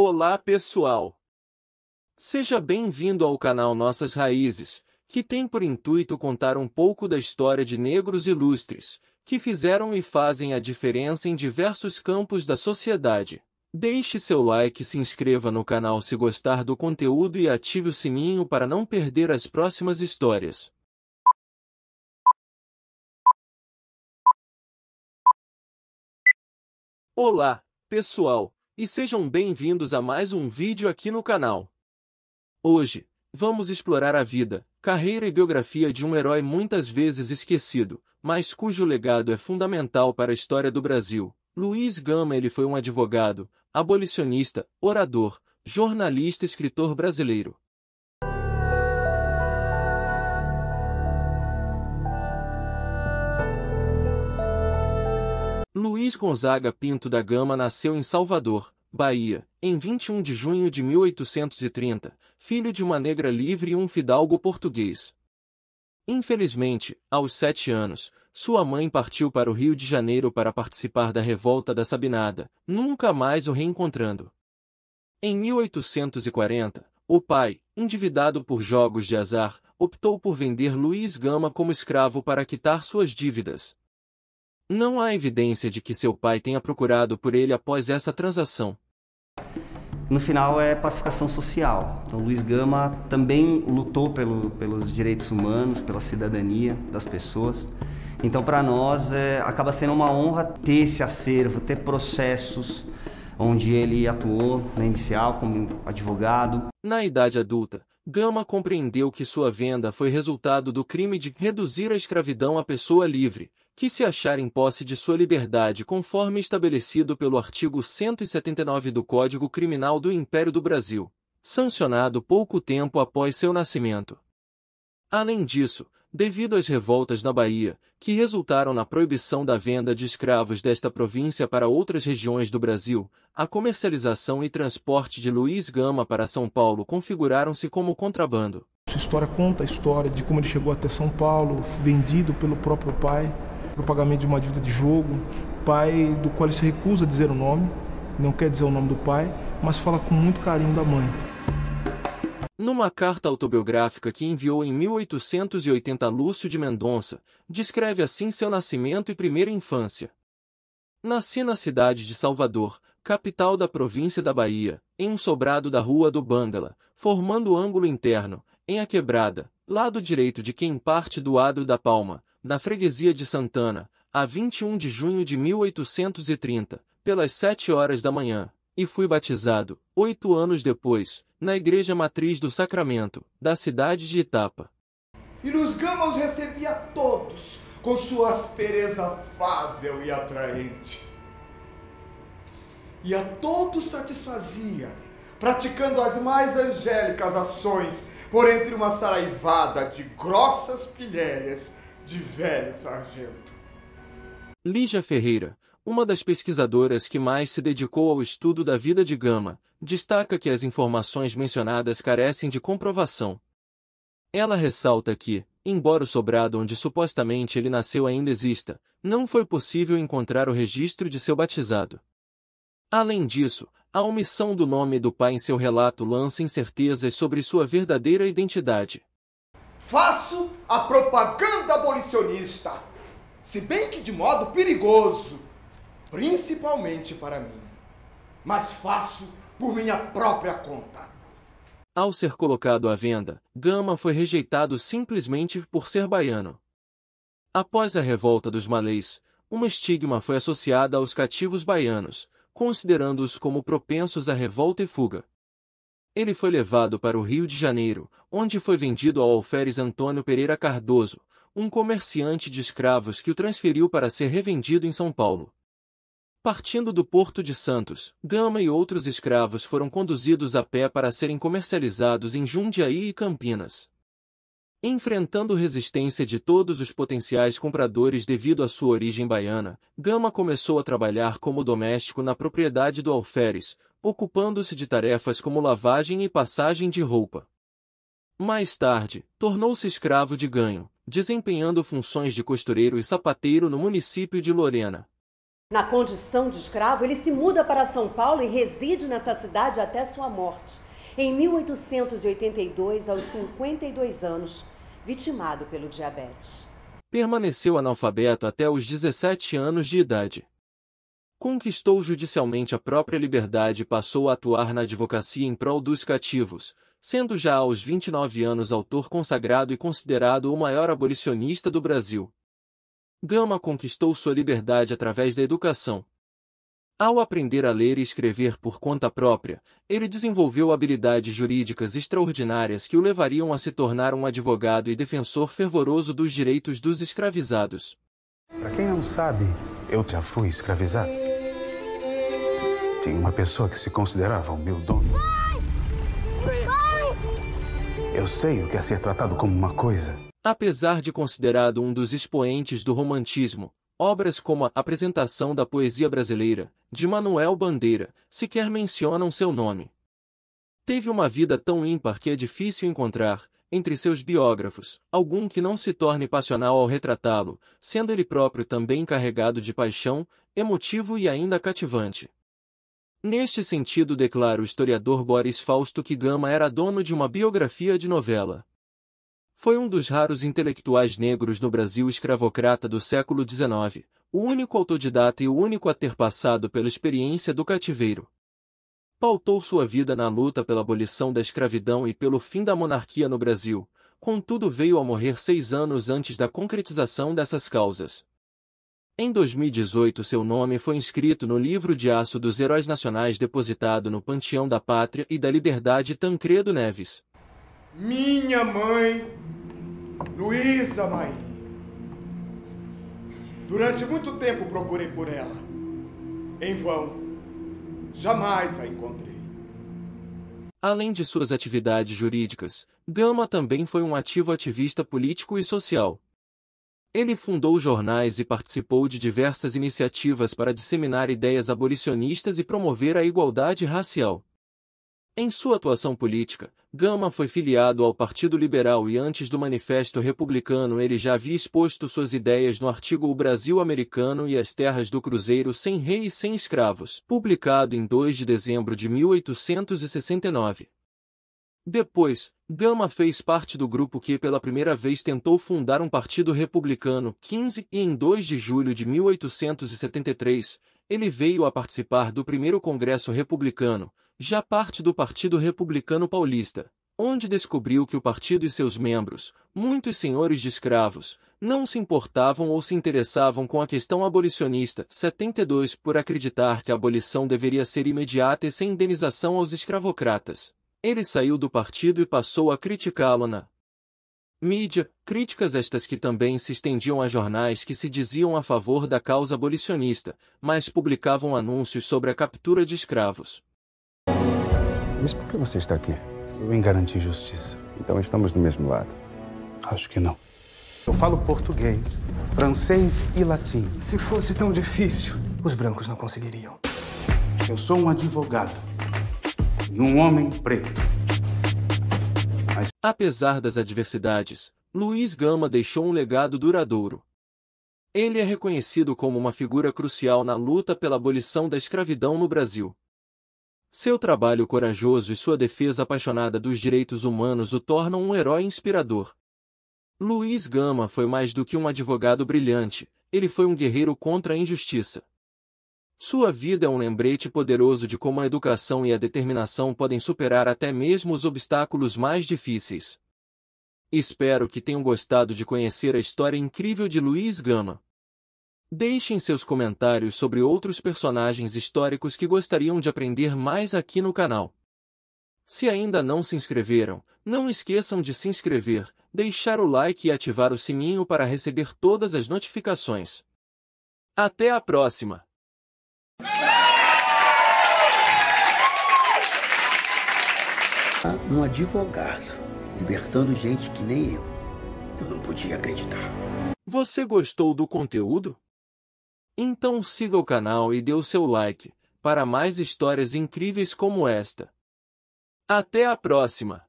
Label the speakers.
Speaker 1: Olá pessoal! Seja bem-vindo ao canal Nossas Raízes, que tem por intuito contar um pouco da história de negros ilustres, que fizeram e fazem a diferença em diversos campos da sociedade. Deixe seu like, se inscreva no canal se gostar do conteúdo e ative o sininho para não perder as próximas histórias. Olá, pessoal! e sejam bem-vindos a mais um vídeo aqui no canal. Hoje, vamos explorar a vida, carreira e biografia de um herói muitas vezes esquecido, mas cujo legado é fundamental para a história do Brasil. Luiz Gama ele foi um advogado, abolicionista, orador, jornalista e escritor brasileiro. Luiz Gonzaga Pinto da Gama nasceu em Salvador, Bahia, em 21 de junho de 1830, filho de uma negra livre e um fidalgo português. Infelizmente, aos sete anos, sua mãe partiu para o Rio de Janeiro para participar da Revolta da Sabinada, nunca mais o reencontrando. Em 1840, o pai, endividado por jogos de azar, optou por vender Luiz Gama como escravo para quitar suas dívidas, não há evidência de que seu pai tenha procurado por ele após essa transação. No final é pacificação social. Então Luiz Gama também lutou pelo, pelos direitos humanos, pela cidadania das pessoas. Então para nós é, acaba sendo uma honra ter esse acervo, ter processos onde ele atuou na né, inicial como advogado. Na idade adulta, Gama compreendeu que sua venda foi resultado do crime de reduzir a escravidão à pessoa livre, que se achar em posse de sua liberdade conforme estabelecido pelo artigo 179 do Código Criminal do Império do Brasil, sancionado pouco tempo após seu nascimento. Além disso, devido às revoltas na Bahia, que resultaram na proibição da venda de escravos desta província para outras regiões do Brasil, a comercialização e transporte de Luiz Gama para São Paulo configuraram-se como contrabando. Sua história conta a história de como ele chegou até São Paulo, vendido pelo próprio pai, para o pagamento de uma dívida de jogo, pai do qual ele se recusa a dizer o nome, não quer dizer o nome do pai, mas fala com muito carinho da mãe. Numa carta autobiográfica que enviou em 1880 a Lúcio de Mendonça, descreve assim seu nascimento e primeira infância. Nasci na cidade de Salvador, capital da província da Bahia, em um sobrado da rua do Bândala, formando o ângulo interno, em A Quebrada, lado direito de quem parte do Adro da Palma, na freguesia de Santana, a 21 de junho de 1830, pelas 7 horas da manhã e fui batizado, oito anos depois, na Igreja Matriz do Sacramento, da cidade de Itapa. E nos gamos recebia todos, com sua aspereza afável e atraente. E a todos satisfazia, praticando as mais angélicas ações, por entre uma saraivada de grossas pilhérias de velho sargento. Lígia Ferreira, uma das pesquisadoras que mais se dedicou ao estudo da vida de Gama, destaca que as informações mencionadas carecem de comprovação. Ela ressalta que, embora o sobrado onde supostamente ele nasceu ainda exista, não foi possível encontrar o registro de seu batizado. Além disso, a omissão do nome do pai em seu relato lança incertezas sobre sua verdadeira identidade. Faço a propaganda abolicionista, se bem que de modo perigoso principalmente para mim, mas faço por minha própria conta. Ao ser colocado à venda, Gama foi rejeitado simplesmente por ser baiano. Após a revolta dos malês, uma estigma foi associada aos cativos baianos, considerando-os como propensos à revolta e fuga. Ele foi levado para o Rio de Janeiro, onde foi vendido ao alferes Antônio Pereira Cardoso, um comerciante de escravos que o transferiu para ser revendido em São Paulo. Partindo do porto de Santos, Gama e outros escravos foram conduzidos a pé para serem comercializados em Jundiaí e Campinas. Enfrentando resistência de todos os potenciais compradores devido à sua origem baiana, Gama começou a trabalhar como doméstico na propriedade do alferes, ocupando-se de tarefas como lavagem e passagem de roupa. Mais tarde, tornou-se escravo de ganho, desempenhando funções de costureiro e sapateiro no município de Lorena, na condição de escravo, ele se muda para São Paulo e reside nessa cidade até sua morte, em 1882, aos 52 anos, vitimado pelo diabetes. Permaneceu analfabeto até os 17 anos de idade. Conquistou judicialmente a própria liberdade e passou a atuar na advocacia em prol dos cativos, sendo já aos 29 anos autor consagrado e considerado o maior abolicionista do Brasil. Gama conquistou sua liberdade através da educação. Ao aprender a ler e escrever por conta própria, ele desenvolveu habilidades jurídicas extraordinárias que o levariam a se tornar um advogado e defensor fervoroso dos direitos dos escravizados. Para quem não sabe, eu já fui escravizado. Tinha uma pessoa que se considerava o meu dono. Pai! Pai! Eu sei o que é ser tratado como uma coisa Apesar de considerado um dos expoentes do romantismo, obras como a Apresentação da Poesia Brasileira, de Manuel Bandeira, sequer mencionam seu nome. Teve uma vida tão ímpar que é difícil encontrar, entre seus biógrafos, algum que não se torne passional ao retratá-lo, sendo ele próprio também carregado de paixão, emotivo e ainda cativante. Neste sentido declara o historiador Boris Fausto que Gama era dono de uma biografia de novela. Foi um dos raros intelectuais negros no Brasil escravocrata do século XIX, o único autodidata e o único a ter passado pela experiência do cativeiro. Pautou sua vida na luta pela abolição da escravidão e pelo fim da monarquia no Brasil, contudo veio a morrer seis anos antes da concretização dessas causas. Em 2018 seu nome foi inscrito no livro de aço dos heróis nacionais depositado no Panteão da Pátria e da Liberdade Tancredo Neves minha mãe, Luísa Maí. Durante muito tempo procurei por ela. Em vão. Jamais a encontrei. Além de suas atividades jurídicas, Gama também foi um ativo ativista político e social. Ele fundou jornais e participou de diversas iniciativas para disseminar ideias abolicionistas e promover a igualdade racial. Em sua atuação política, Gama foi filiado ao Partido Liberal e antes do Manifesto Republicano ele já havia exposto suas ideias no artigo O Brasil Americano e as Terras do Cruzeiro Sem Rei e Sem Escravos, publicado em 2 de dezembro de 1869. Depois, Gama fez parte do grupo que pela primeira vez tentou fundar um partido republicano 15 e em 2 de julho de 1873, ele veio a participar do primeiro Congresso Republicano, já parte do Partido Republicano Paulista, onde descobriu que o partido e seus membros, muitos senhores de escravos, não se importavam ou se interessavam com a questão abolicionista. 72 por acreditar que a abolição deveria ser imediata e sem indenização aos escravocratas. Ele saiu do partido e passou a criticá-lo na mídia, críticas estas que também se estendiam a jornais que se diziam a favor da causa abolicionista, mas publicavam anúncios sobre a captura de escravos. Mas por que você está aqui? Eu em garantir justiça. Então estamos do mesmo lado? Acho que não. Eu falo português, francês e latim. Se fosse tão difícil, os brancos não conseguiriam. Eu sou um advogado e um homem preto. Mas... Apesar das adversidades, Luiz Gama deixou um legado duradouro. Ele é reconhecido como uma figura crucial na luta pela abolição da escravidão no Brasil. Seu trabalho corajoso e sua defesa apaixonada dos direitos humanos o tornam um herói inspirador. Luiz Gama foi mais do que um advogado brilhante, ele foi um guerreiro contra a injustiça. Sua vida é um lembrete poderoso de como a educação e a determinação podem superar até mesmo os obstáculos mais difíceis. Espero que tenham gostado de conhecer a história incrível de Luiz Gama. Deixem seus comentários sobre outros personagens históricos que gostariam de aprender mais aqui no canal. Se ainda não se inscreveram, não esqueçam de se inscrever, deixar o like e ativar o sininho para receber todas as notificações. Até a próxima! Ah, um advogado libertando gente que nem eu. Eu não podia acreditar. Você gostou do conteúdo? Então siga o canal e dê o seu like, para mais histórias incríveis como esta. Até a próxima!